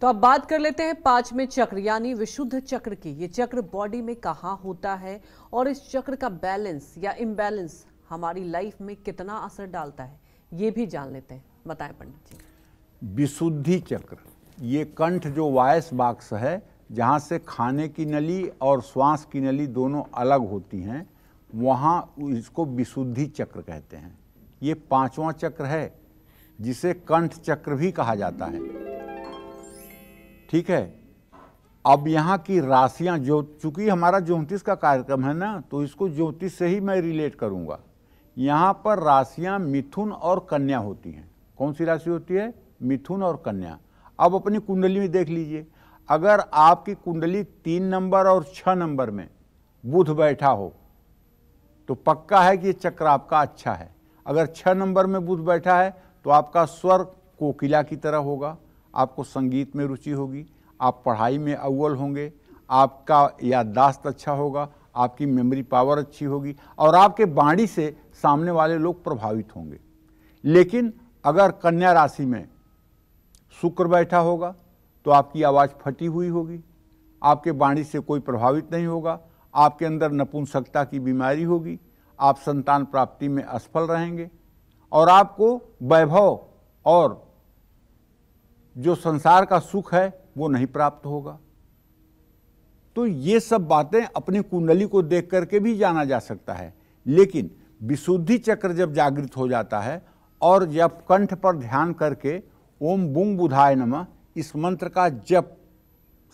तो अब बात कर लेते हैं पांचवें चक्र यानी विशुद्ध चक्र की ये चक्र बॉडी में कहाँ होता है और इस चक्र का बैलेंस या इम्बैलेंस हमारी लाइफ में कितना असर डालता है ये भी जान लेते हैं बताएं पंडित जी विशुद्धि चक्र ये कंठ जो वायस बाक्स है जहाँ से खाने की नली और श्वास की नली दोनों अलग होती हैं वहाँ इसको विशुद्धि चक्र कहते हैं ये पांचवा चक्र है जिसे कंठ चक्र भी कहा जाता है ठीक है अब यहाँ की राशियाँ जो चूँकि हमारा ज्योतिष का कार्यक्रम है ना तो इसको ज्योतिष से ही मैं रिलेट करूँगा यहाँ पर राशियाँ मिथुन और कन्या होती हैं कौन सी राशि होती है मिथुन और कन्या अब अपनी कुंडली में देख लीजिए अगर आपकी कुंडली तीन नंबर और छः नंबर में बुध बैठा हो तो पक्का है कि ये चक्र आपका अच्छा है अगर छः नंबर में बुध बैठा है तो आपका स्वर कोकिला की तरह होगा आपको संगीत में रुचि होगी आप पढ़ाई में अव्वल होंगे आपका याददाश्त अच्छा होगा आपकी मेमोरी पावर अच्छी होगी और आपके बाणी से सामने वाले लोग प्रभावित होंगे लेकिन अगर कन्या राशि में शुक्र बैठा होगा तो आपकी आवाज़ फटी हुई होगी आपके बाणी से कोई प्रभावित नहीं होगा आपके अंदर नपुंसकता की बीमारी होगी आप संतान प्राप्ति में असफल रहेंगे और आपको वैभव और जो संसार का सुख है वो नहीं प्राप्त होगा तो ये सब बातें अपनी कुंडली को देख करके भी जाना जा सकता है लेकिन विशुद्धि चक्र जब जागृत हो जाता है और जब कंठ पर ध्यान करके ओम बुंग बुधाय नमः इस मंत्र का जप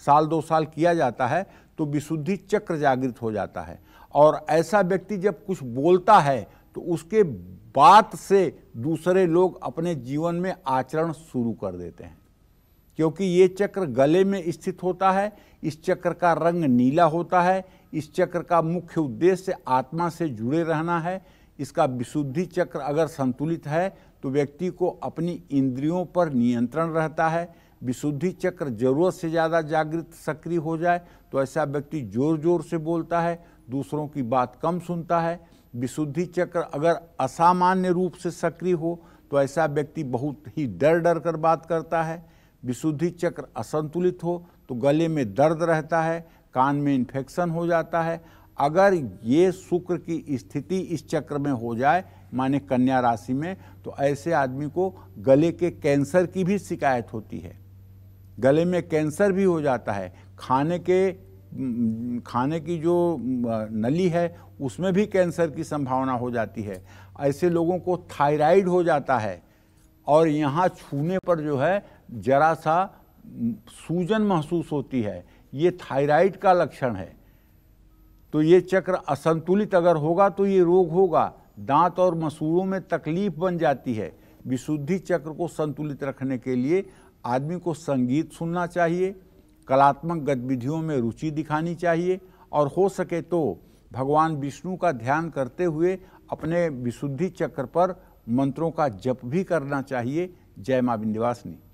साल दो साल किया जाता है तो विशुद्धि चक्र जागृत हो जाता है और ऐसा व्यक्ति जब कुछ बोलता है तो उसके बात से दूसरे लोग अपने जीवन में आचरण शुरू कर देते हैं क्योंकि ये चक्र गले में स्थित होता है इस चक्र का रंग नीला होता है इस चक्र का मुख्य उद्देश्य आत्मा से जुड़े रहना है इसका विशुद्धि चक्र अगर संतुलित है तो व्यक्ति को अपनी इंद्रियों पर नियंत्रण रहता है विशुद्धि चक्र जरूरत से ज़्यादा जागृत सक्रिय हो जाए तो ऐसा व्यक्ति जोर जोर से बोलता है दूसरों की बात कम सुनता है विशुद्धि चक्र अगर असामान्य रूप से सक्रिय हो तो ऐसा व्यक्ति बहुत ही डर डर कर बात करता है विशुद्धि चक्र असंतुलित हो तो गले में दर्द रहता है कान में इन्फेक्शन हो जाता है अगर ये शुक्र की स्थिति इस चक्र में हो जाए माने कन्या राशि में तो ऐसे आदमी को गले के कैंसर की भी शिकायत होती है गले में कैंसर भी हो जाता है खाने के खाने की जो नली है उसमें भी कैंसर की संभावना हो जाती है ऐसे लोगों को थायराइड हो जाता है और यहाँ छूने पर जो है जरा सा सूजन महसूस होती है ये थायराइड का लक्षण है तो ये चक्र असंतुलित अगर होगा तो ये रोग होगा दांत और मसूड़ों में तकलीफ बन जाती है विशुद्धि चक्र को संतुलित रखने के लिए आदमी को संगीत सुनना चाहिए कलात्मक गतिविधियों में रुचि दिखानी चाहिए और हो सके तो भगवान विष्णु का ध्यान करते हुए अपने विशुद्धि चक्र पर मंत्रों का जप भी करना चाहिए जय माँ विंध्यवासिनी